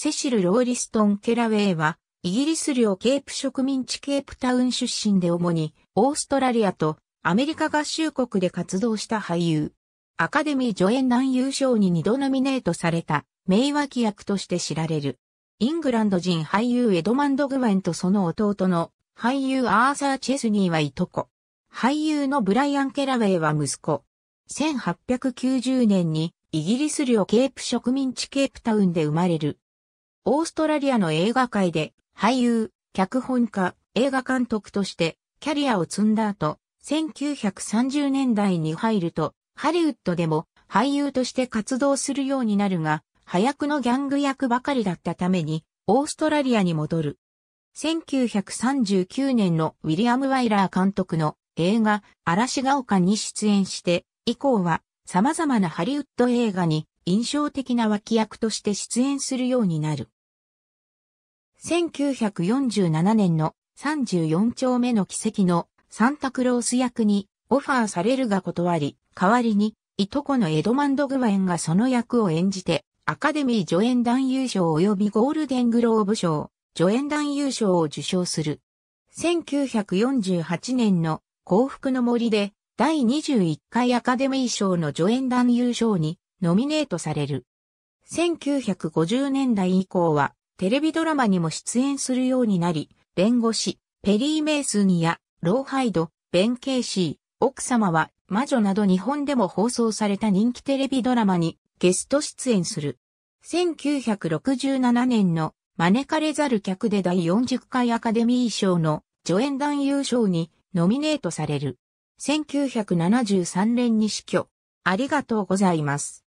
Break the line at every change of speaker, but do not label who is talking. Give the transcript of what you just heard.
セシル・ローリストン・ケラウェイは、イギリス領ケープ植民地ケープタウン出身で主に、オーストラリアとアメリカ合衆国で活動した俳優。アカデミー助演男優賞に二度ノミネートされた、名脇役として知られる。イングランド人俳優エドマンド・グマンとその弟の俳優アーサー・チェスニーはいとこ。俳優のブライアン・ケラウェイは息子。1890年にイギリス領ケープ植民地ケープタウンで生まれる。オーストラリアの映画界で俳優、脚本家、映画監督としてキャリアを積んだ後、1930年代に入ると、ハリウッドでも俳優として活動するようになるが、早くのギャング役ばかりだったために、オーストラリアに戻る。1939年のウィリアム・ワイラー監督の映画、嵐が丘に出演して、以降は様々なハリウッド映画に印象的な脇役として出演するようになる。1947年の34丁目の奇跡のサンタクロース役にオファーされるが断り、代わりにいとこのエドマンド・グワエンがその役を演じて、アカデミー助演男優賞及びゴールデングローブ賞、助演男優賞を受賞する。1948年の幸福の森で第21回アカデミー賞の助演男優賞にノミネートされる。1950年代以降は、テレビドラマにも出演するようになり、弁護士、ペリー・メイスニア、ローハイド、ベン・ケイシー、奥様は、魔女など日本でも放送された人気テレビドラマにゲスト出演する。1967年の招かれざる客で第40回アカデミー賞の助演男優賞にノミネートされる。1973年に死去。ありがとうございます。